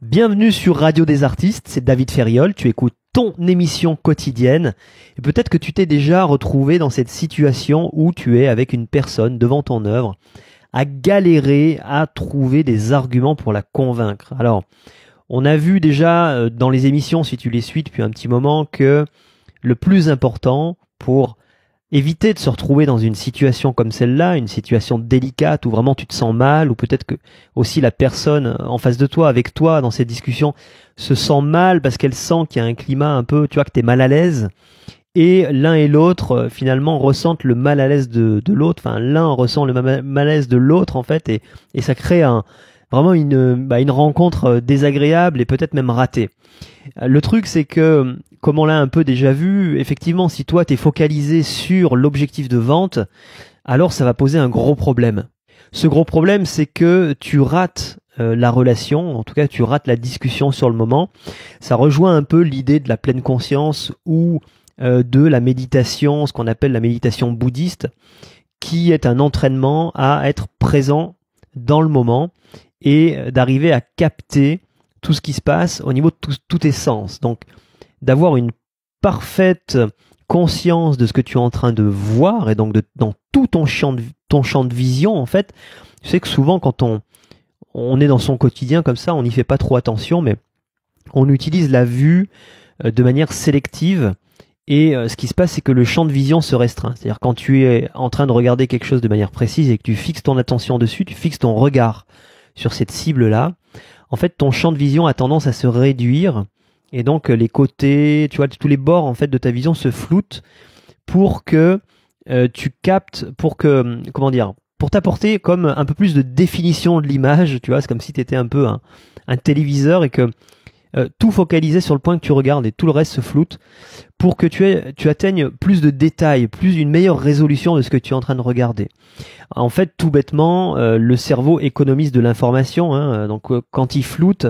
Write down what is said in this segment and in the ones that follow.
Bienvenue sur Radio des Artistes, c'est David Ferriol, tu écoutes ton émission quotidienne et peut-être que tu t'es déjà retrouvé dans cette situation où tu es avec une personne devant ton œuvre à galérer à trouver des arguments pour la convaincre. Alors, on a vu déjà euh, dans les émissions, si tu les suis depuis un petit moment, que le plus important pour éviter de se retrouver dans une situation comme celle-là, une situation délicate où vraiment tu te sens mal, ou peut-être que aussi la personne en face de toi, avec toi, dans cette discussion, se sent mal parce qu'elle sent qu'il y a un climat un peu, tu vois, que t'es mal à l'aise. Et l'un et l'autre, euh, finalement, ressentent le mal à l'aise de, l'autre. Enfin, l'un ressent le mal à l'aise de l'autre, en fait, et ça crée un, vraiment une, bah, rencontre euh, désagréable et peut-être même ratée. Euh, le truc, c'est que, comme on l'a un peu déjà vu, effectivement, si toi tu es focalisé sur l'objectif de vente, alors ça va poser un gros problème. Ce gros problème, c'est que tu rates euh, la relation, en tout cas tu rates la discussion sur le moment. Ça rejoint un peu l'idée de la pleine conscience ou de la méditation, ce qu'on appelle la méditation bouddhiste, qui est un entraînement à être présent dans le moment et euh, d'arriver à capter tout ce qui se passe au niveau de tous tout tes sens. Donc, d'avoir une parfaite conscience de ce que tu es en train de voir et donc dans tout ton champ, de, ton champ de vision, en fait, tu sais que souvent quand on, on est dans son quotidien comme ça, on n'y fait pas trop attention, mais on utilise la vue euh, de manière sélective. Et euh, ce qui se passe, c'est que le champ de vision se restreint. C'est-à-dire quand tu es en train de regarder quelque chose de manière précise et que tu fixes ton attention dessus, tu fixes ton regard sur cette cible-là, en fait, ton champ de vision a tendance à se réduire et donc euh, les côtés, tu vois, tous les bords en fait de ta vision se floutent pour que euh, tu captes, pour que hum, comment dire, pour t'apporter comme un peu plus de définition de l'image, tu vois, c'est comme si tu étais un peu un téléviseur et que euh, tout focaliser sur le point que tu regardes et tout le reste se floute pour que tu, tu atteignes plus de détails, plus une meilleure résolution de ce que tu es en train de regarder. En fait, tout bêtement, euh, le cerveau économise de l'information. Hein. donc, euh, quand il floute,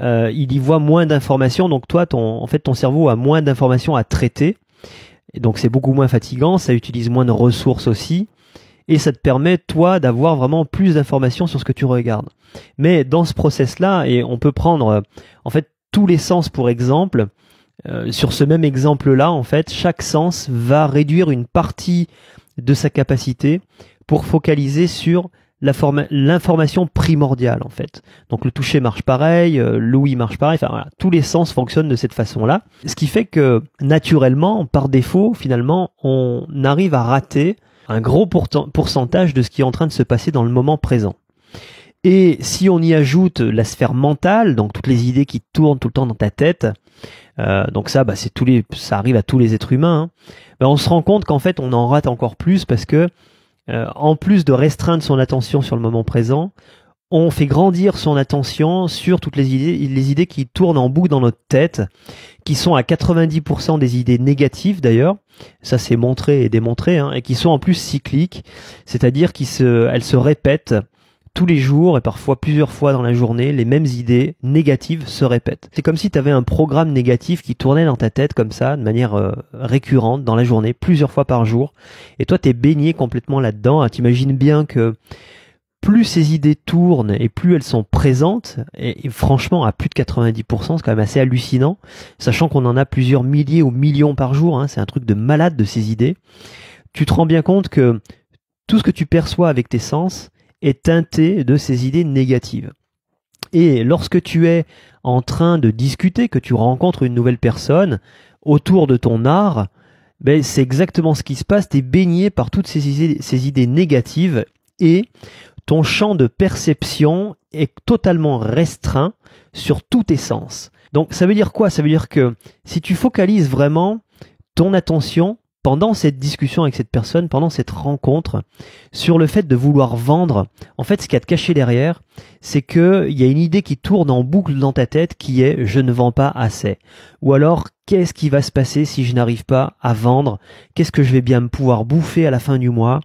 il y voit moins d'informations. Donc, toi, ton, en fait, ton cerveau a moins d'informations à traiter. donc, c'est beaucoup moins fatigant. Ça utilise moins de ressources aussi et ça te permet toi d'avoir vraiment plus d'informations sur ce que tu regardes. Mais dans ce process-là, et on peut prendre euh, en fait tous les sens pour exemple, euh, sur ce même exemple-là, en fait, chaque sens va réduire une partie de sa capacité pour focaliser sur l'information primordiale en fait. Donc le toucher marche pareil, euh, l'ouïe marche pareil, enfin voilà, tous les sens fonctionnent de cette façon-là. Ce qui fait que naturellement, par défaut, finalement, on arrive à rater un gros pourcentage de ce qui est en train de se passer dans le moment présent. Et si on y ajoute la sphère mentale, donc toutes les idées qui tournent tout le temps dans ta tête, euh, donc ça, bah, c'est tous les, ça arrive à tous les êtres humains. Hein, bah, on se rend compte qu'en fait, on en rate encore plus parce que, euh, en plus de restreindre son attention sur le moment présent, on fait grandir son attention sur toutes les idées, les idées qui tournent en boucle dans notre tête, qui sont à 90% des idées négatives d'ailleurs, ça c'est montré et démontré, hein, et qui sont en plus cycliques, c'est-à-dire qu'elles se, se répètent tous les jours et parfois plusieurs fois dans la journée, les mêmes idées négatives se répètent. C'est comme si tu avais un programme négatif qui tournait dans ta tête comme ça, de manière euh, récurrente dans la journée, plusieurs fois par jour. Et toi, t'es baigné complètement là-dedans. Ah, t'imagines bien que plus ces idées tournent et plus elles sont présentes, et, franchement à plus de 90%, c'est quand même assez hallucinant, sachant qu'on en a plusieurs milliers ou millions par jour, hein, c'est un truc de malade de ces idées, tu te rends bien compte que tout ce que tu perçois avec tes sens est teinté de ces idées négatives. Et lorsque tu es en train de discuter, que tu rencontres une nouvelle personne autour de ton art, ben, c'est exactement ce qui se passe, tu es baigné par toutes ces idées, ces idées négatives et ton champ de perception est totalement restreint sur tous tes sens. Donc ça veut dire quoi Ça veut dire que si tu focalises vraiment ton attention pendant cette discussion avec cette personne, pendant cette rencontre, sur le fait de vouloir vendre, en fait, ce qu'il y a de caché derrière, c'est qu'il y a une idée qui tourne en boucle dans ta tête qui est je ne vends pas assez, ou alors qu'est-ce qui va se passer si je n'arrive pas à vendre Qu'est-ce que je vais bien me pouvoir bouffer à la fin du mois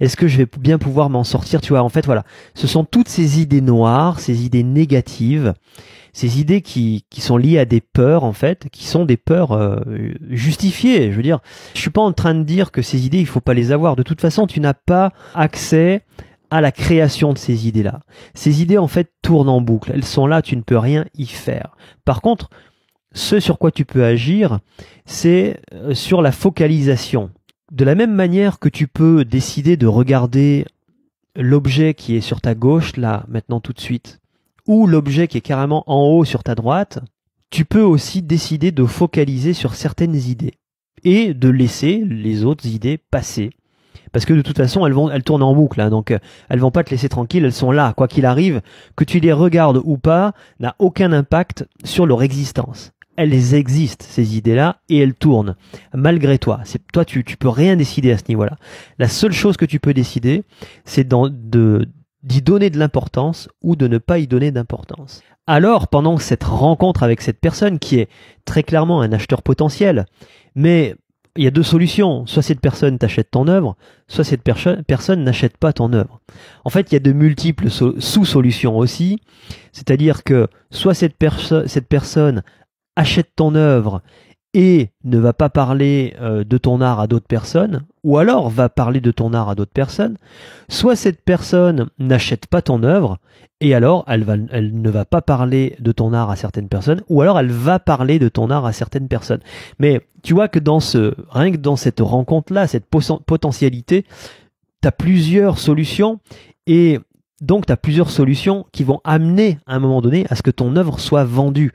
Est-ce que je vais bien pouvoir m'en sortir Tu vois, en fait, voilà, ce sont toutes ces idées noires, ces idées négatives, ces idées qui, qui sont liées à des peurs, en fait, qui sont des peurs euh, justifiées. Je veux dire, je suis pas en train de dire que ces idées, il faut pas les avoir. De toute façon, tu n'as pas accès à la création de ces idées-là. Ces idées, en fait, tournent en boucle. Elles sont là, tu ne peux rien y faire. Par contre, ce sur quoi tu peux agir, c'est euh, sur la focalisation. De la même manière que tu peux décider de regarder l'objet qui est sur ta gauche, là, maintenant tout de suite, ou l'objet qui est carrément en haut sur ta droite, tu peux aussi décider de focaliser sur certaines idées et de laisser les autres idées passer. Parce que de toute façon, elles, vont, elles tournent en boucle, hein, donc euh, elles vont pas te laisser tranquille, elles sont là. Quoi qu'il arrive, que tu les regardes ou pas, n'a aucun impact sur leur existence elles existent, ces idées-là, et elles tournent, malgré toi. C'est, toi, tu, tu peux rien décider à ce niveau-là. La seule chose que tu peux décider, c'est de, d'y donner de l'importance ou de ne pas y donner d'importance. Alors, pendant cette rencontre avec cette personne qui est très clairement un acheteur potentiel, mais il y a deux solutions. Soit cette personne t'achète ton œuvre, soit cette personne n'achète pas ton œuvre. En fait, il y a de multiples sous-solutions aussi. C'est-à-dire que soit cette, cette personne achète ton œuvre et ne va pas parler euh, de ton art à d'autres personnes, ou alors va parler de ton art à d'autres personnes, soit cette personne n'achète pas ton œuvre, et alors elle, va, elle ne va pas parler de ton art à certaines personnes, ou alors elle va parler de ton art à certaines personnes. Mais tu vois que dans ce, rien que dans cette rencontre-là, cette potentialité, tu as plusieurs solutions, et donc, tu as plusieurs solutions qui vont amener à un moment donné à ce que ton œuvre soit vendue.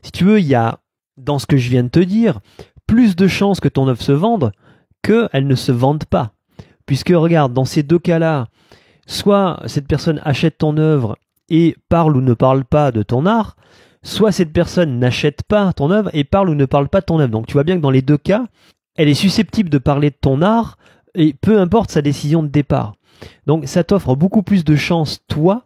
Si tu veux, il y a, dans ce que je viens de te dire, plus de chances que ton œuvre se vende qu'elle ne se vende pas. Puisque regarde, dans ces deux cas-là, soit cette personne achète ton œuvre et parle ou ne parle pas de ton art, soit cette personne n'achète pas ton œuvre et parle ou ne parle pas de ton œuvre. Donc tu vois bien que dans les deux cas, elle est susceptible de parler de ton art et peu importe sa décision de départ. Donc ça t'offre beaucoup plus de chances, toi,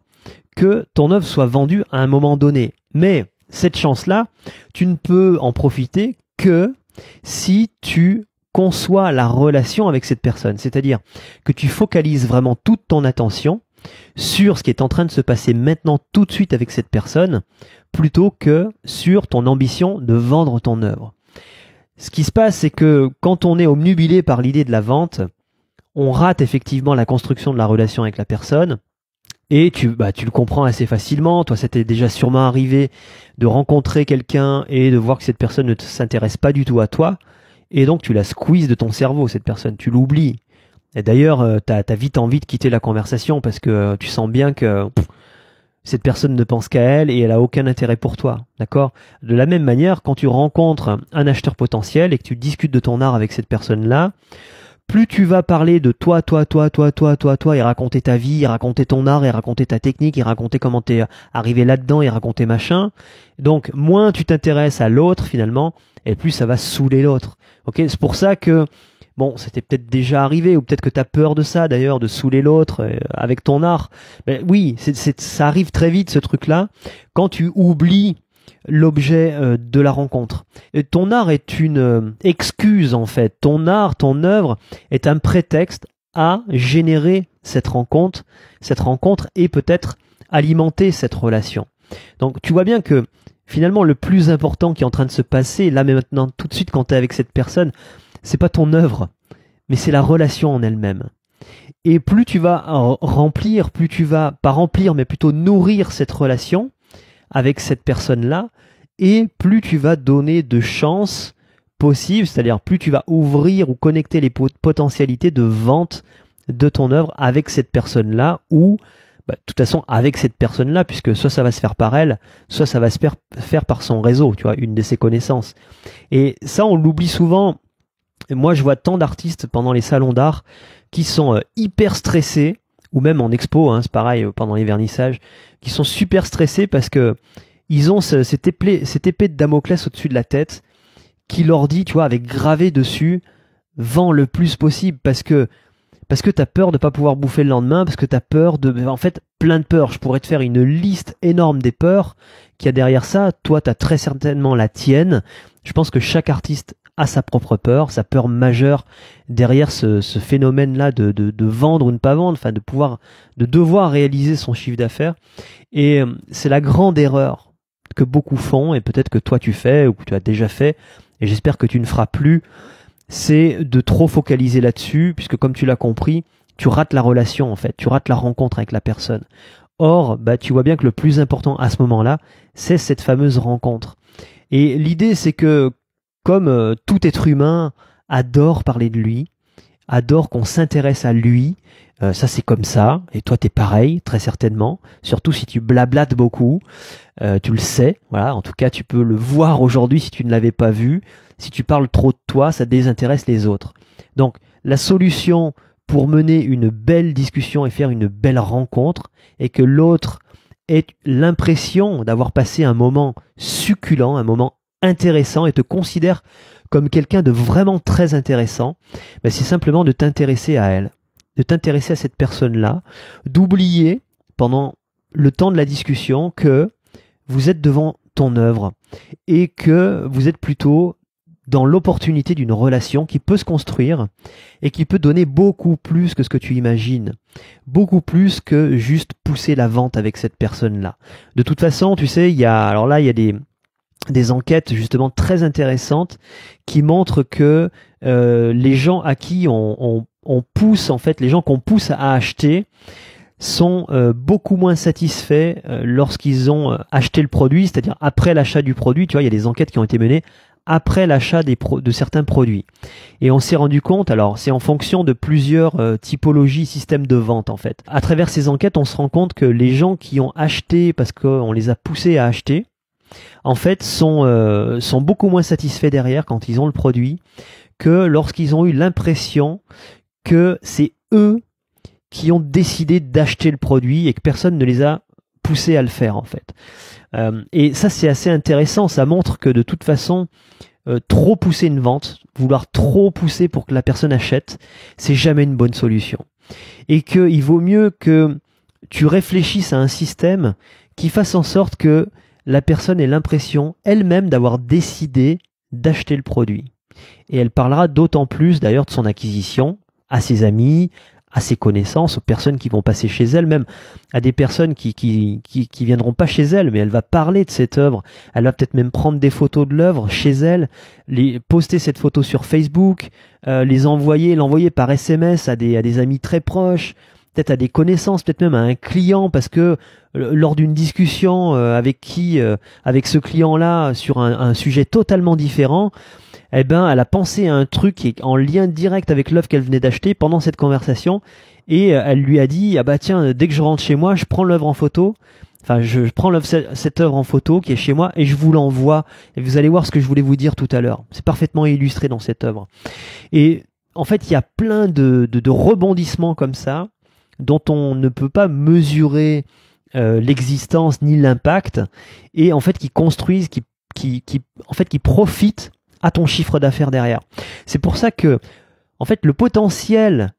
que ton œuvre soit vendue à un moment donné. Mais cette chance-là, tu ne peux en profiter que si tu conçois la relation avec cette personne. C'est-à-dire que tu focalises vraiment toute ton attention sur ce qui est en train de se passer maintenant tout de suite avec cette personne, plutôt que sur ton ambition de vendre ton œuvre. Ce qui se passe, c'est que quand on est obnubilé par l'idée de la vente, on rate effectivement la construction de la relation avec la personne. Et tu, bah, tu le comprends assez facilement. Toi, ça déjà sûrement arrivé de rencontrer quelqu'un et de voir que cette personne ne s'intéresse pas du tout à toi. Et donc, tu la squeeze de ton cerveau, cette personne. Tu l'oublies. Et d'ailleurs, tu euh, t'as as vite envie de quitter la conversation parce que euh, tu sens bien que cette personne ne pense qu'à elle et elle a aucun intérêt pour toi. D'accord De la même manière, quand tu rencontres un acheteur potentiel et que tu discutes de ton art avec cette personne-là, plus tu vas parler de toi, toi, toi, toi, toi, toi, toi, et raconter ta vie, raconter ton art, et raconter ta technique, et raconter comment t'es arrivé là-dedans, et raconter machin. Donc, moins tu t'intéresses à l'autre, finalement, et plus ça va saouler l'autre. Ok? C'est pour ça que, bon, c'était peut-être déjà arrivé, ou peut-être que t'as peur de ça, d'ailleurs, de saouler l'autre, euh, avec ton art. Mais ben oui, c'est, ça arrive très vite, ce truc-là. Quand tu oublies l'objet euh, de la rencontre. Et ton art est une euh, excuse en fait. Ton art, ton œuvre est un prétexte à générer cette rencontre, cette rencontre et peut-être alimenter cette relation. Donc tu vois bien que finalement le plus important qui est en train de se passer là mais maintenant tout de suite quand tu es avec cette personne, c'est pas ton œuvre, mais c'est la relation en elle-même. Et plus tu vas remplir, plus tu vas pas remplir mais plutôt nourrir cette relation, avec cette personne-là, et plus tu vas donner de chances possibles, c'est-à-dire plus tu vas ouvrir ou connecter les potentialités de vente de ton œuvre avec cette personne-là, ou bah, de toute façon avec cette personne-là, puisque soit ça va se faire par elle, soit ça va se faire par son réseau, tu vois, une de ses connaissances. Et ça, on l'oublie souvent. Moi, je vois tant d'artistes pendant les salons d'art qui sont euh, hyper stressés, ou même en expo, hein, c'est pareil euh, pendant les vernissages, qui sont super stressés parce que ils ont cette épée, épée de Damoclès au-dessus de la tête qui leur dit, tu vois, avec gravé dessus, vends le plus possible parce que parce que t'as peur de pas pouvoir bouffer le lendemain, parce que t'as peur de, en fait, plein de peurs. Je pourrais te faire une liste énorme des peurs qu'il y a derrière ça. Toi, t'as très certainement la tienne. Je pense que chaque artiste à sa propre peur, sa peur majeure derrière ce, ce phénomène-là de, de, vendre ou ne pas vendre, enfin de pouvoir, de devoir réaliser son chiffre d'affaires. Et euh, c'est la grande erreur que beaucoup font et peut-être que toi tu fais ou que tu as déjà fait et j'espère que tu ne feras plus, c'est de trop focaliser là-dessus puisque comme tu l'as compris, tu rates la relation en fait, tu rates la rencontre avec la personne. Or, bah, tu vois bien que le plus important à ce moment-là, c'est cette fameuse rencontre. Et l'idée, c'est que comme euh, tout être humain adore parler de lui, adore qu'on s'intéresse à lui, euh, ça c'est comme ça, et toi t'es pareil, très certainement, surtout si tu blablates beaucoup, euh, tu le sais, voilà, en tout cas tu peux le voir aujourd'hui si tu ne l'avais pas vu, si tu parles trop de toi, ça désintéresse les autres. Donc la solution pour mener une belle discussion et faire une belle rencontre, est que l'autre ait l'impression d'avoir passé un moment succulent, un moment intéressant et te considère comme quelqu'un de vraiment très intéressant, ben, c'est simplement de t'intéresser à elle, de t'intéresser à cette personne-là, d'oublier pendant le temps de la discussion que vous êtes devant ton œuvre et que vous êtes plutôt dans l'opportunité d'une relation qui peut se construire et qui peut donner beaucoup plus que ce que tu imagines, beaucoup plus que juste pousser la vente avec cette personne-là. De toute façon, tu sais, il y a alors là, il y a des des enquêtes justement très intéressantes qui montrent que euh, les gens à qui on, pousse en fait, les gens qu'on pousse à acheter sont euh, beaucoup moins satisfaits euh, lorsqu'ils ont acheté le produit, c'est-à-dire après l'achat du produit. Tu vois, il y a des enquêtes qui ont été menées après l'achat des de certains produits. Et on s'est rendu compte, alors c'est en fonction de plusieurs typologies, systèmes de vente en fait. À travers ces enquêtes, on se rend compte que les gens qui ont acheté parce qu'on les a poussés à acheter, en fait, sont, euh, sont beaucoup moins satisfaits derrière quand ils ont le produit que lorsqu'ils ont eu l'impression que c'est eux qui ont décidé d'acheter le produit et que personne ne les a poussés à le faire en fait. Euh, et ça c'est assez intéressant, ça montre que de toute façon, euh, trop pousser une vente, vouloir trop pousser pour que la personne achète, c'est jamais une bonne solution. Et qu'il vaut mieux que tu réfléchisses à un système qui fasse en sorte que la personne ait l'impression elle-même d'avoir décidé d'acheter le produit. Et elle parlera d'autant plus d'ailleurs de son acquisition à ses amis, à ses connaissances, aux personnes qui vont passer chez elle, même à des personnes qui qui, qui, qui viendront pas chez elle, mais elle va parler de cette œuvre. Elle va peut-être même prendre des photos de l'œuvre chez elle, les, poster cette photo sur Facebook, euh, les envoyer, l'envoyer par SMS à des, à des amis très proches, peut-être à des connaissances, peut-être même à un client, parce que euh, lors d'une discussion euh, avec qui, euh, avec ce client-là, sur un, sujet totalement différent, eh ben, elle a pensé à un truc en lien direct avec l'œuvre qu'elle venait d'acheter pendant cette conversation, et elle lui a dit ah bah tiens, dès que je rentre chez moi, je prends l'œuvre en photo. Enfin, je, prends cette œuvre en photo qui est chez moi et je vous l'envoie. Et vous allez voir ce que je voulais vous dire tout à l'heure. C'est parfaitement illustré dans cette œuvre. Et en fait, il y a plein de rebondissements comme ça dont on ne peut pas mesurer euh, l'existence ni l'impact, et en fait qui construisent, qui, qui, qui, en fait, qui profitent à ton chiffre d'affaires derrière. C'est pour ça que en fait, le potentiel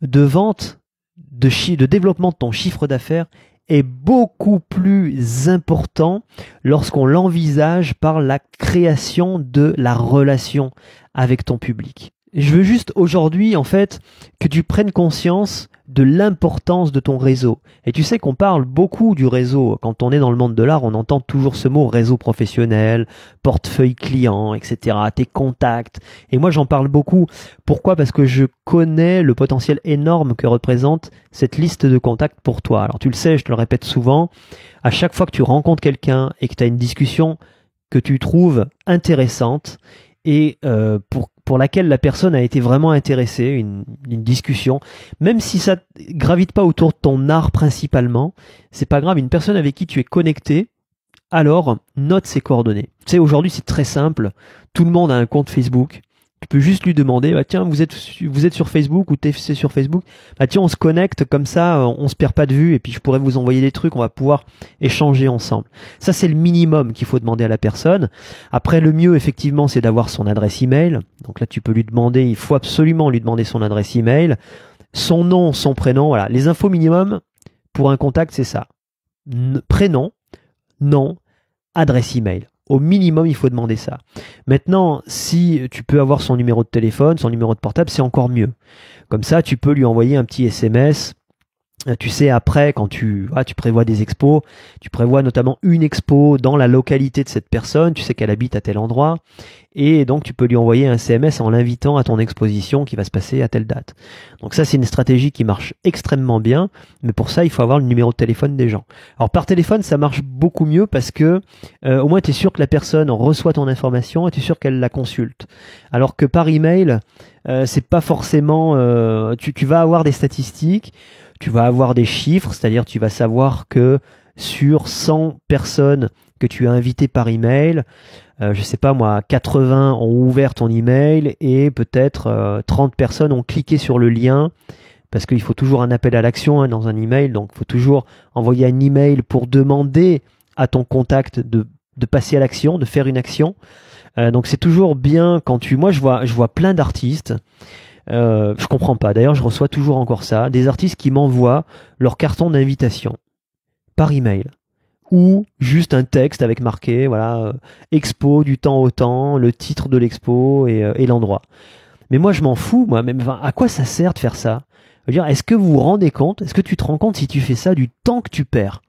de vente, de, de développement de ton chiffre d'affaires est beaucoup plus important lorsqu'on l'envisage par la création de la relation avec ton public. Je veux juste aujourd'hui, en fait, que tu prennes conscience de l'importance de ton réseau. Et tu sais qu'on parle beaucoup du réseau. Quand on est dans le monde de l'art, on entend toujours ce mot réseau professionnel, portefeuille client, etc., tes contacts. Et moi, j'en parle beaucoup. Pourquoi Parce que je connais le potentiel énorme que représente cette liste de contacts pour toi. Alors tu le sais, je te le répète souvent, à chaque fois que tu rencontres quelqu'un et que tu as une discussion que tu trouves intéressante, et euh, pour pour laquelle la personne a été vraiment intéressée, une, une, discussion, même si ça gravite pas autour de ton art principalement, c'est pas grave. Une personne avec qui tu es connecté, alors note ses coordonnées. Tu sais, aujourd'hui c'est très simple, tout le monde a un compte Facebook, tu peux juste lui demander, bah, tiens, vous êtes, vous êtes sur Facebook ou TFC sur Facebook, bah, tiens, on se connecte, comme ça, euh, on se perd pas de vue, et puis je pourrais vous envoyer des trucs, on va pouvoir échanger ensemble. Ça, c'est le minimum qu'il faut demander à la personne. Après, le mieux, effectivement, c'est d'avoir son adresse email. Donc là, tu peux lui demander, il faut absolument lui demander son adresse email, son nom, son prénom, voilà. Les infos minimum pour un contact, c'est ça. prénom, nom, adresse email au minimum, il faut demander ça. Maintenant, si tu peux avoir son numéro de téléphone, son numéro de portable, c'est encore mieux. Comme ça, tu peux lui envoyer un petit SMS tu sais, après, quand tu, tu prévois des expos, tu prévois notamment une expo dans la localité de cette personne, tu sais qu'elle habite à tel endroit, et donc tu peux lui envoyer un CMS en l'invitant à ton exposition qui va se passer à telle date. Donc ça, c'est une stratégie qui marche extrêmement bien, mais pour ça, il faut avoir le numéro de téléphone des gens. Alors par téléphone, ça marche beaucoup mieux parce que euh, au moins, tu es sûr que la personne reçoit ton information et tu es sûr qu'elle la consulte. Alors que par email, euh, c'est pas forcément... Euh, tu, tu vas avoir des statistiques tu vas avoir des chiffres, c'est-à-dire tu vas savoir que sur 100 personnes que tu as invitées par email, euh, je sais pas moi, 80 ont ouvert ton email et peut-être 30 euh, personnes ont cliqué sur le lien parce qu'il faut toujours un appel à l'action hein, dans un email, donc il faut toujours envoyer un email pour demander à ton contact de, passer à l'action, de faire une action. Euh, donc c'est toujours bien quand tu, moi je vois, je vois plein d'artistes euh, je comprends pas. D'ailleurs, je reçois toujours encore ça. Des artistes qui m'envoient leur carton d'invitation par email ou juste un texte avec marqué voilà euh, expo du temps au temps, le titre de l'expo et, euh, l'endroit. Mais moi, je m'en fous. Moi, même à quoi ça sert de faire ça dire, est-ce que vous vous rendez compte Est-ce que tu te rends compte si tu fais ça du temps que tu perds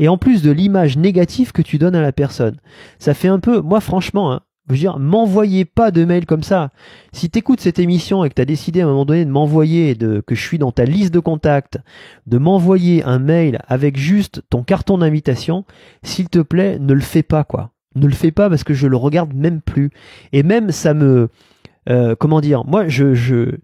et en plus de l'image négative que tu donnes à la personne. Ça fait un peu, moi franchement, hein, je veux dire, m'envoyez pas de mail comme ça. Si t'écoutes cette émission et que t'as décidé à un moment donné de m'envoyer, de, que je suis dans ta liste de contacts, de m'envoyer un mail avec juste ton carton d'invitation, s'il te plaît, ne le fais pas, quoi. Ne le fais pas parce que je le regarde même plus. Et même, ça me, euh, comment dire, moi, je, je,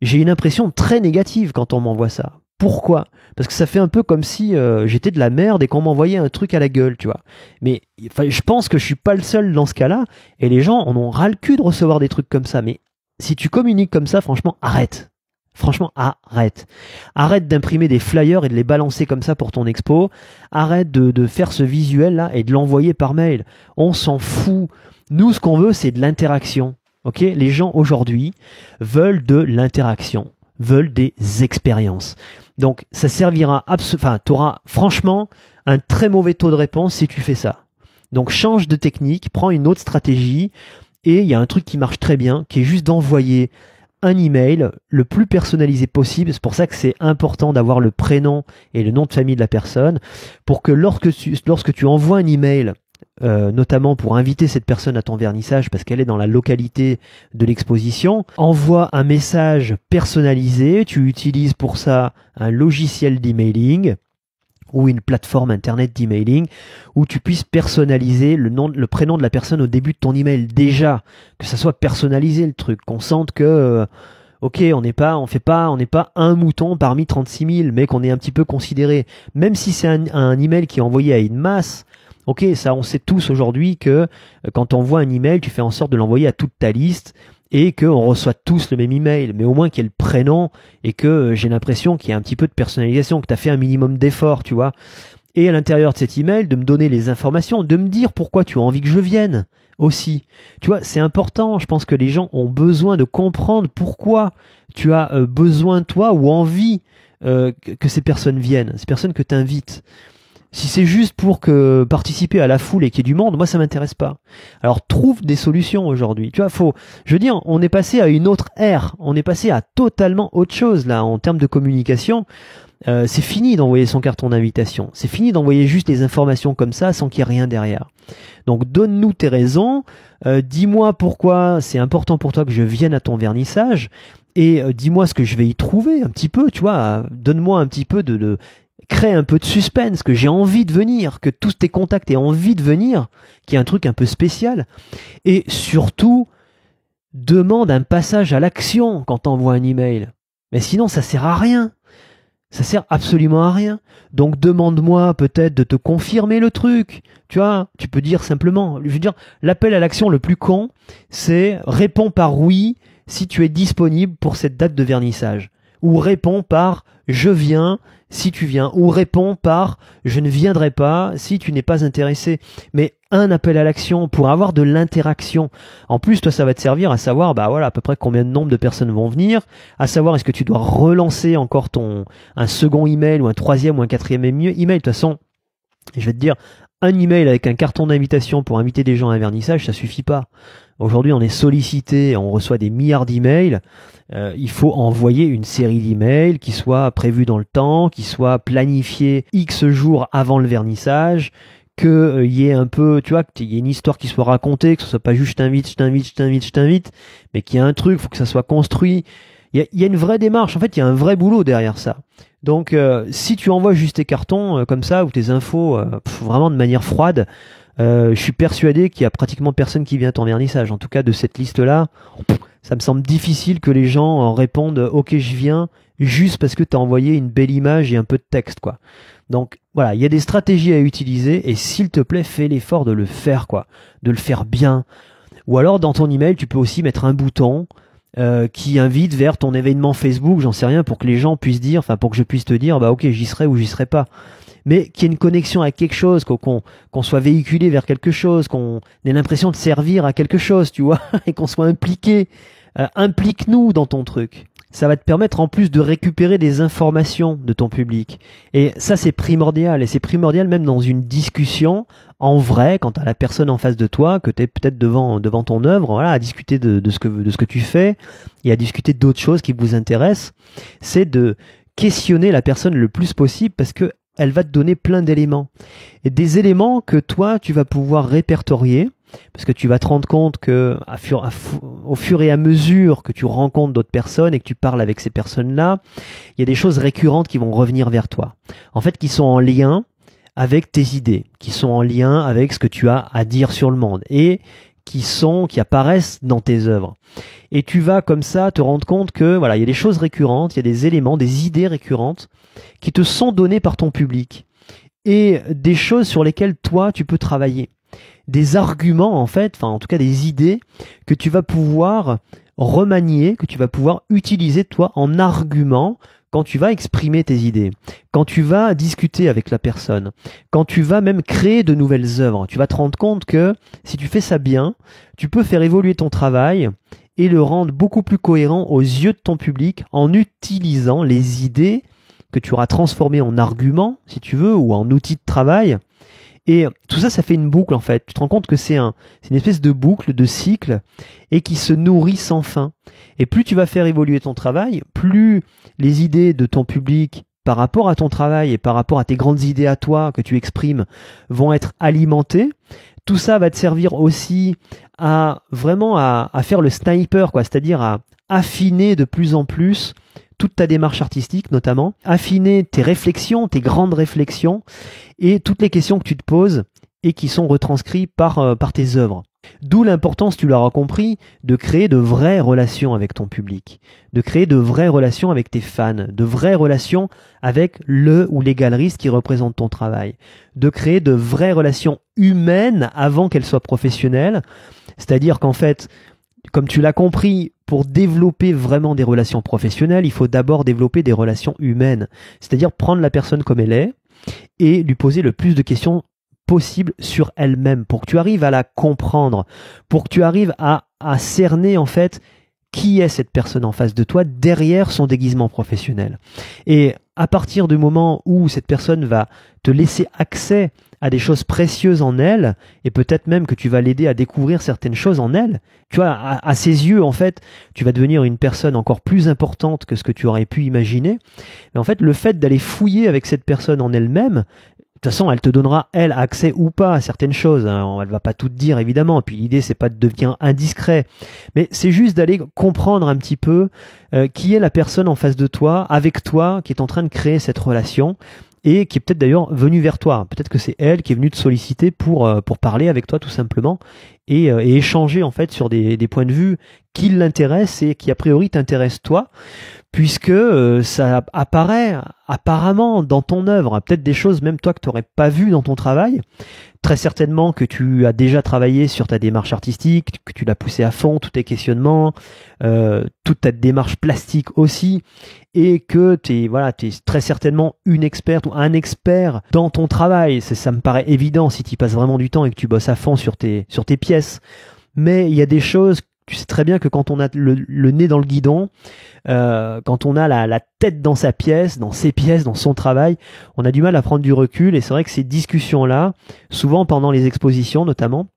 j'ai une impression très négative quand on m'envoie ça. Pourquoi Parce que ça fait un peu comme si euh, j'étais de la merde et qu'on m'envoyait un truc à la gueule, tu vois. Mais je pense que je suis pas le seul dans ce cas-là, et les gens en ont ras le cul de recevoir des trucs comme ça. Mais si tu communiques comme ça, franchement, arrête. Franchement, arrête. Arrête d'imprimer des flyers et de les balancer comme ça pour ton expo. Arrête de, de faire ce visuel-là et de l'envoyer par mail. On s'en fout. Nous, ce qu'on veut, c'est de l'interaction. Ok, les gens aujourd'hui veulent de l'interaction veulent des expériences. Donc ça servira enfin tu auras franchement un très mauvais taux de réponse si tu fais ça. Donc change de technique, prends une autre stratégie et il y a un truc qui marche très bien qui est juste d'envoyer un email le plus personnalisé possible. C'est pour ça que c'est important d'avoir le prénom et le nom de famille de la personne pour que lorsque tu, lorsque tu envoies un email euh, notamment pour inviter cette personne à ton vernissage parce qu'elle est dans la localité de l'exposition, envoie un message personnalisé, tu utilises pour ça un logiciel d'emailing ou une plateforme internet d'emailing où tu puisses personnaliser le nom, le prénom de la personne au début de ton email déjà, que ça soit personnalisé le truc, qu'on sente que euh, ok, on n'est pas, on fait pas, on n'est pas un mouton parmi 36 000, mais qu'on est un petit peu considéré. Même si c'est un, un, email qui est envoyé à une masse, Ok, ça, on sait tous aujourd'hui que euh, quand on voit un email, tu fais en sorte de l'envoyer à toute ta liste et qu'on reçoit tous le même email, mais au moins qu'il y ait le prénom et que euh, j'ai l'impression qu'il y a un petit peu de personnalisation, que tu as fait un minimum d'effort, tu vois. Et à l'intérieur de cet email, de me donner les informations, de me dire pourquoi tu as envie que je vienne aussi. Tu vois, c'est important. Je pense que les gens ont besoin de comprendre pourquoi tu as euh, besoin, toi, ou envie que ces personnes viennent, ces personnes que tu invites. Si c'est juste pour que participer à la foule et qu'il y ait du monde, moi ça m'intéresse pas. Alors trouve des solutions aujourd'hui. Tu vois, faut, je veux dire, on est passé à une autre ère, on est passé à totalement autre chose là en termes de communication. Euh, c'est fini d'envoyer son carton d'invitation. C'est fini d'envoyer juste des informations comme ça sans qu'il y ait rien derrière. Donc donne-nous tes raisons, euh, dis-moi pourquoi c'est important pour toi que je vienne à ton vernissage et euh, dis-moi ce que je vais y trouver un petit peu, tu vois. Donne-moi un petit peu de, de crée un peu de suspense, que j'ai envie de venir, que tous tes contacts aient envie de venir, qui est un truc un peu spécial. Et surtout, demande un passage à l'action quand t'envoies un email. Mais sinon, ça sert à rien. Ça sert absolument à rien. Donc demande-moi peut-être de te confirmer le truc. Tu vois, tu peux dire simplement, je veux dire, l'appel à l'action le plus con, c'est réponds par oui si tu es disponible pour cette date de vernissage ou répond par je viens si tu viens, ou répond par je ne viendrai pas si tu n'es pas intéressé. Mais un appel à l'action pour avoir de l'interaction. En plus, toi, ça va te servir à savoir, bah voilà, à peu près combien de nombre de personnes vont venir, à savoir est-ce que tu dois relancer encore ton un second email ou un troisième ou un quatrième email. De toute façon, je vais te dire, un email avec un carton d'invitation pour inviter des gens à un vernissage, ça suffit pas. Aujourd'hui, on est sollicité, on reçoit des milliards d'emails. Euh, il faut envoyer une série d'emails qui soient prévus dans le temps, qui soit planifiés X jours avant le vernissage, qu'il euh, y ait un peu, tu vois, qu'il y ait une histoire qui soit racontée, que ce soit pas juste je t'invite, je t'invite, je t'invite, je t'invite, mais qu'il y ait un truc, faut que ça soit construit. Il y a une vraie démarche. En fait, il y a un vrai boulot derrière ça. Donc euh, si tu envoies juste tes cartons euh, comme ça ou tes infos euh, vraiment de manière froide, je suis persuadé qu'il y a pratiquement personne qui vient à ton vernissage. En tout cas de cette liste là, ça me semble difficile que les gens répondent OK je viens juste parce que tu as envoyé une belle image et un peu de texte quoi. Donc voilà, il y a des stratégies à utiliser et s'il te plaît, fais l'effort de le faire quoi, de le faire bien. Ou alors dans ton email, tu peux aussi mettre un bouton euh, qui invite vers ton événement Facebook, j'en sais rien, pour que les gens puissent dire, enfin pour que je puisse te dire, bah ok, j'y serai ou j'y serai pas. Mais qu'il y ait une connexion à quelque chose, qu'on soit véhiculé vers quelque chose, qu'on ait l'impression de servir à quelque chose, tu vois, et qu'on soit impliqué. Euh, implique-nous dans ton truc ça va te permettre en plus de récupérer des informations de ton public. Et ça, c'est primordial. Et c'est primordial même dans une discussion en vrai, quand tu as la personne en face de toi, que tu es peut-être devant, devant ton œuvre, voilà, à discuter de, de, ce que, de ce que tu fais et à discuter d'autres choses qui vous intéressent. C'est de questionner la personne le plus possible parce que elle va te donner plein d'éléments. Et des éléments que toi, tu vas pouvoir répertorier, parce que tu vas te rendre compte que à fur, à, au fur et à mesure que tu rencontres d'autres personnes et que tu parles avec ces personnes-là, il y a des choses récurrentes qui vont revenir vers toi. En fait, qui sont en lien avec tes idées, qui sont en lien avec ce que tu as à dire sur le monde et qui sont, qui apparaissent dans tes œuvres. Et tu vas comme ça te rendre compte que voilà, il y a des choses récurrentes, il y a des éléments, des idées récurrentes qui te sont données par ton public et des choses sur lesquelles toi tu peux travailler des arguments en fait, enfin en tout cas des idées que tu vas pouvoir remanier, que tu vas pouvoir utiliser toi en argument quand tu vas exprimer tes idées, quand tu vas discuter avec la personne, quand tu vas même créer de nouvelles œuvres. Tu vas te rendre compte que si tu fais ça bien, tu peux faire évoluer ton travail et le rendre beaucoup plus cohérent aux yeux de ton public en utilisant les idées que tu auras transformées en arguments, si tu veux, ou en outils de travail, et euh, tout ça, ça fait une boucle en fait. Tu te rends compte que c'est un, c'est une espèce de boucle, de cycle, et qui se nourrit sans fin. Et plus tu vas faire évoluer ton travail, plus les idées de ton public par rapport à ton travail et par rapport à tes grandes idées à toi que tu exprimes vont être alimentées. Tout ça va te servir aussi à vraiment à, à faire le sniper, quoi, c'est-à-dire à affiner de plus en plus toute ta démarche artistique notamment, affiner tes réflexions, tes grandes réflexions et toutes les questions que tu te poses et qui sont retranscrites par, euh, par tes œuvres. D'où l'importance, tu l'auras compris, de créer de vraies relations avec ton public, de créer de vraies relations avec tes fans, de vraies relations avec le ou les galeristes qui représentent ton travail, de créer de vraies relations humaines avant qu'elles soient professionnelles, c'est-à-dire qu'en fait, comme tu l'as compris, pour développer vraiment des relations professionnelles, il faut d'abord développer des relations humaines, c'est-à-dire prendre la personne comme elle est et lui poser le plus de questions possibles sur elle-même pour que tu arrives à la comprendre, pour que tu arrives à, à cerner en fait qui est cette personne en face de toi derrière son déguisement professionnel. Et à partir du moment où cette personne va te laisser accès a des choses précieuses en elle, et peut-être même que tu vas l'aider à découvrir certaines choses en elle. Tu vois, à, ses yeux, en fait, tu vas devenir une personne encore plus importante que ce que tu aurais pu imaginer. Mais en fait, le fait d'aller fouiller avec cette personne en elle-même, de toute façon, elle te donnera, elle, accès ou pas à certaines choses. Hein. Elle va pas tout te dire, évidemment. puis l'idée, c'est pas de devenir indiscret. Mais c'est juste d'aller comprendre un petit peu euh, qui est la personne en face de toi, avec toi, qui est en train de créer cette relation et qui est peut-être d'ailleurs venue vers toi. Peut-être que c'est elle qui est venue te solliciter pour, euh, pour parler avec toi tout simplement euh, et, échanger en fait sur des, des points de vue qui l'intéressent et qui a priori t'intéressent toi puisque euh, ça apparaît apparemment dans ton œuvre, ah, peut-être des choses même toi que tu n'aurais pas vu dans ton travail, très certainement que tu as déjà travaillé sur ta démarche artistique, que tu l'as poussé à fond, tous tes questionnements, euh, toute ta démarche plastique aussi, et que tu es, voilà, es très certainement une experte ou un expert dans ton travail, ça, ça me paraît évident si tu passes vraiment du temps et que tu bosses à fond sur tes, sur tes pièces mais il y a des choses tu sais très bien que quand on a le, nez dans le guidon, euh, quand on a la, tête dans sa pièce, dans ses pièces, dans son travail, on a du mal à prendre du recul. Et c'est vrai que ces discussions-là, souvent pendant les expositions notamment,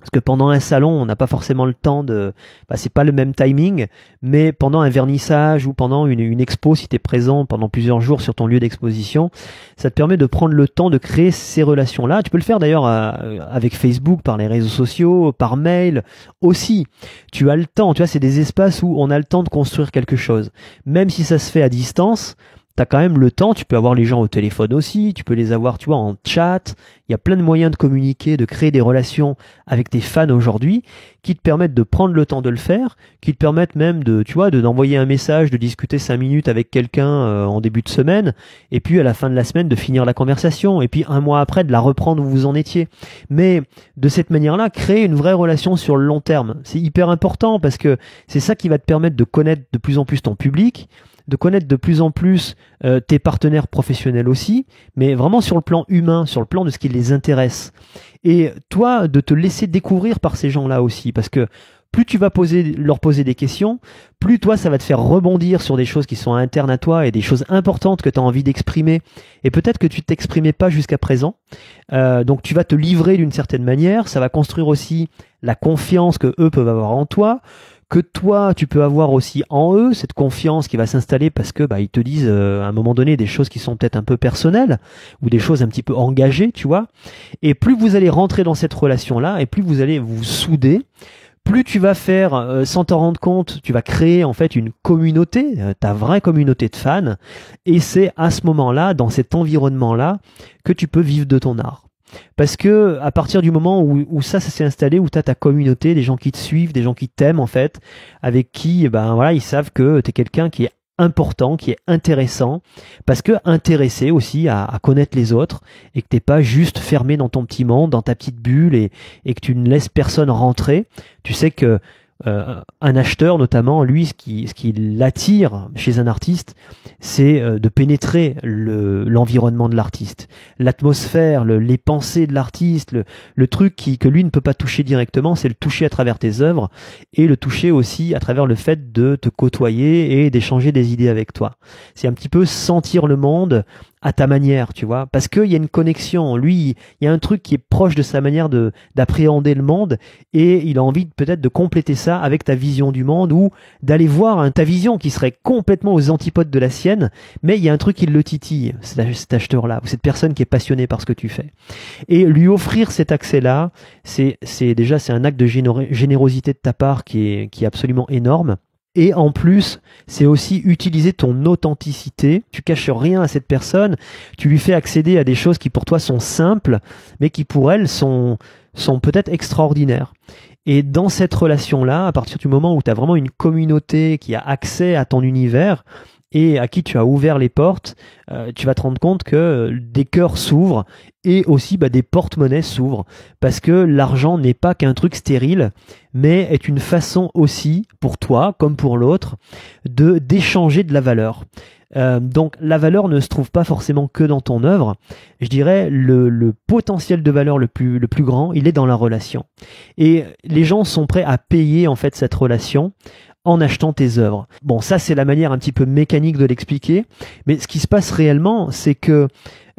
parce que pendant un salon, on n'a pas forcément le temps de. Bah, c'est pas le même timing, mais pendant un vernissage ou pendant une, une expo, si tu es présent pendant plusieurs jours sur ton lieu d'exposition, ça te permet de prendre le temps de créer ces relations-là. Tu peux le faire d'ailleurs euh, avec Facebook, par les réseaux sociaux, par mail aussi. Tu as le temps, tu vois, c'est des espaces où on a le temps de construire quelque chose. Même si ça se fait à distance, t'as quand même le temps, tu peux avoir les gens au téléphone aussi, tu peux les avoir, tu vois, en chat. Il y a plein de moyens de communiquer, de créer des relations avec tes fans aujourd'hui qui te permettent de prendre le temps de le faire, qui te permettent même de, tu vois, de d'envoyer un message, de discuter cinq minutes avec quelqu'un euh, en début de semaine, et puis à la fin de la semaine de finir la conversation, et puis un mois après de la reprendre où vous en étiez. Mais de cette manière-là, créer une vraie relation sur le long terme, c'est hyper important parce que c'est ça qui va te permettre de connaître de plus en plus ton public de connaître de plus en plus euh, tes partenaires professionnels aussi, mais vraiment sur le plan humain, sur le plan de ce qui les intéresse. Et toi, de te laisser découvrir par ces gens-là aussi, parce que plus tu vas poser, leur poser des questions, plus toi, ça va te faire rebondir sur des choses qui sont internes à toi et des choses importantes que tu as envie d'exprimer. Et peut-être que tu t'exprimais pas jusqu'à présent. Euh, donc tu vas te livrer d'une certaine manière. Ça va construire aussi la confiance que eux peuvent avoir en toi que toi tu peux avoir aussi en eux cette confiance qui va s'installer parce que bah ils te disent euh, à un moment donné des choses qui sont peut-être un peu personnelles ou des choses un petit peu engagées, tu vois. Et plus vous allez rentrer dans cette relation là et plus vous allez vous souder, plus tu vas faire euh, sans t'en rendre compte, tu vas créer en fait une communauté, euh, ta vraie communauté de fans, et c'est à ce moment-là, dans cet environnement-là, que tu peux vivre de ton art. Parce que à partir du moment où, où ça, ça s'est installé, où tu as ta communauté, des gens qui te suivent, des gens qui t'aiment en fait, avec qui eh ben voilà, ils savent que tu es quelqu'un qui est important, qui est intéressant, parce que intéressé aussi à, connaître les autres et que t'es pas juste fermé dans ton petit monde, dans ta petite bulle et, et que tu ne laisses personne rentrer. Tu sais que euh, un acheteur notamment, lui, ce qui, l'attire chez un artiste, c'est euh, de pénétrer l'environnement de l'artiste, l'atmosphère, les pensées de l'artiste, le, truc qui, que lui ne peut pas toucher directement, c'est le toucher à travers tes œuvres et le toucher aussi à travers le fait de te côtoyer et d'échanger des idées avec toi. C'est un petit peu sentir le monde, à ta manière, tu vois, parce qu'il y a une connexion. Lui, il y a un truc qui est proche de sa manière de d'appréhender le monde, et il a envie peut-être de compléter ça avec ta vision du monde ou d'aller voir hein, ta vision qui serait complètement aux antipodes de la sienne, mais il y a un truc qui le titille, cet acheteur-là ou cette personne qui est passionnée par ce que tu fais, et lui offrir cet accès-là, c'est c'est déjà c'est un acte de générosité de ta part qui est qui est absolument énorme. Et en plus, c'est aussi utiliser ton authenticité. Tu caches rien à cette personne. Tu lui fais accéder à des choses qui pour toi sont simples, mais qui pour elle sont, sont peut-être extraordinaires. Et dans cette relation-là, à partir du moment où tu as vraiment une communauté qui a accès à ton univers, et à qui tu as ouvert les portes, euh, tu vas te rendre compte que euh, des cœurs s'ouvrent et aussi bah, des porte-monnaies s'ouvrent. Parce que l'argent n'est pas qu'un truc stérile, mais est une façon aussi, pour toi comme pour l'autre, de d'échanger de la valeur. Euh, donc la valeur ne se trouve pas forcément que dans ton œuvre. Je dirais le, le potentiel de valeur le plus, le plus grand, il est dans la relation. Et les gens sont prêts à payer en fait cette relation en achetant tes œuvres. Bon, ça c'est la manière un petit peu mécanique de l'expliquer, mais ce qui se passe réellement, c'est que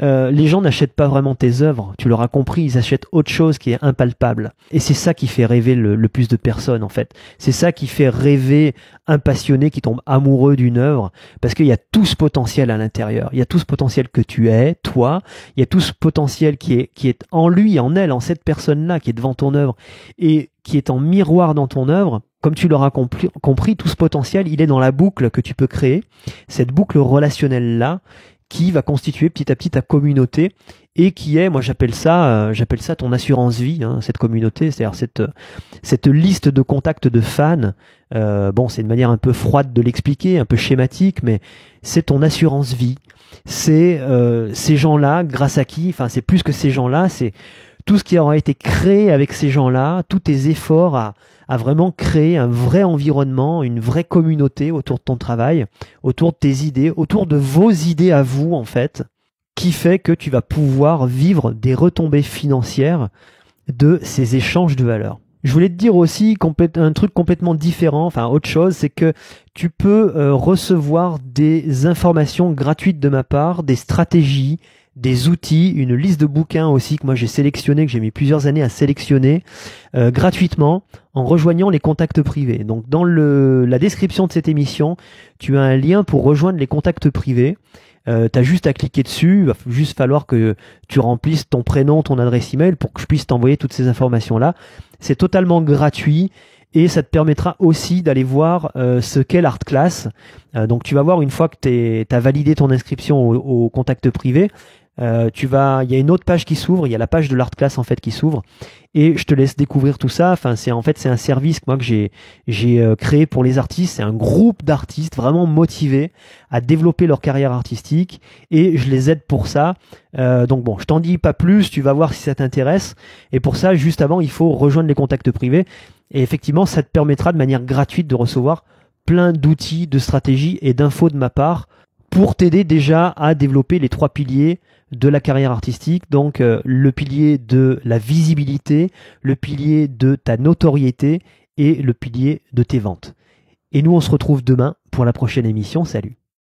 euh, les gens n'achètent pas vraiment tes œuvres, tu l'auras compris, ils achètent autre chose qui est impalpable. Et c'est ça qui fait rêver le, plus de personnes en fait. C'est ça qui fait rêver un passionné qui tombe amoureux d'une œuvre, parce qu'il y a tout ce potentiel à l'intérieur, il y a tout ce potentiel que tu es, toi, il y a tout ce potentiel qui est, qui est en lui, en elle, en cette personne-là qui est devant ton œuvre, et qui est en miroir dans ton œuvre, comme tu l'auras compris, tout ce potentiel, il est dans la boucle que tu peux créer, cette boucle relationnelle-là, qui va constituer petit à petit ta communauté et qui est, moi j'appelle ça, euh, j'appelle ça ton assurance vie, hein, cette communauté, c'est-à-dire cette cette liste de contacts de fans. Euh, bon, c'est une manière un peu froide de l'expliquer, un peu schématique, mais c'est ton assurance vie. C'est euh, ces gens-là, grâce à qui, enfin c'est plus que ces gens-là, c'est tout ce qui aura été créé avec ces gens-là, tous tes efforts à à vraiment créer un vrai environnement, une vraie communauté autour de ton travail, autour de tes idées, autour de vos idées à vous en fait, qui fait que tu vas pouvoir vivre des retombées financières de ces échanges de valeur. Je voulais te dire aussi un truc complètement différent, enfin autre chose, c'est que tu peux euh, recevoir des informations gratuites de ma part, des stratégies, des outils, une liste de bouquins aussi que moi j'ai sélectionné, que j'ai mis plusieurs années à sélectionner euh, gratuitement en rejoignant les contacts privés. Donc dans le, la description de cette émission, tu as un lien pour rejoindre les contacts privés. Euh, t'as juste à cliquer dessus, il va juste falloir que tu remplisses ton prénom, ton adresse email pour que je puisse t'envoyer toutes ces informations-là. C'est totalement gratuit et ça te permettra aussi d'aller voir euh, ce qu'est l'art class. Euh, donc tu vas voir une fois que tu as validé ton inscription au, contacts contact privé, euh, tu vas, il y a une autre page qui s'ouvre, il y a la page de l'art class en fait qui s'ouvre, et je te laisse découvrir tout ça. Enfin, c'est en fait c'est un service moi que j'ai j'ai euh, créé pour les artistes. C'est un groupe d'artistes vraiment motivés à développer leur carrière artistique, et je les aide pour ça. Euh, donc bon, je t'en dis pas plus. Tu vas voir si ça t'intéresse. Et pour ça, juste avant, il faut rejoindre les contacts privés, et effectivement, ça te permettra de manière gratuite de recevoir plein d'outils, de stratégies et d'infos de ma part pour t'aider déjà à développer les trois piliers de la carrière artistique, donc euh, le pilier de la visibilité, le pilier de ta notoriété et le pilier de tes ventes. Et nous, on se retrouve demain pour la prochaine émission. Salut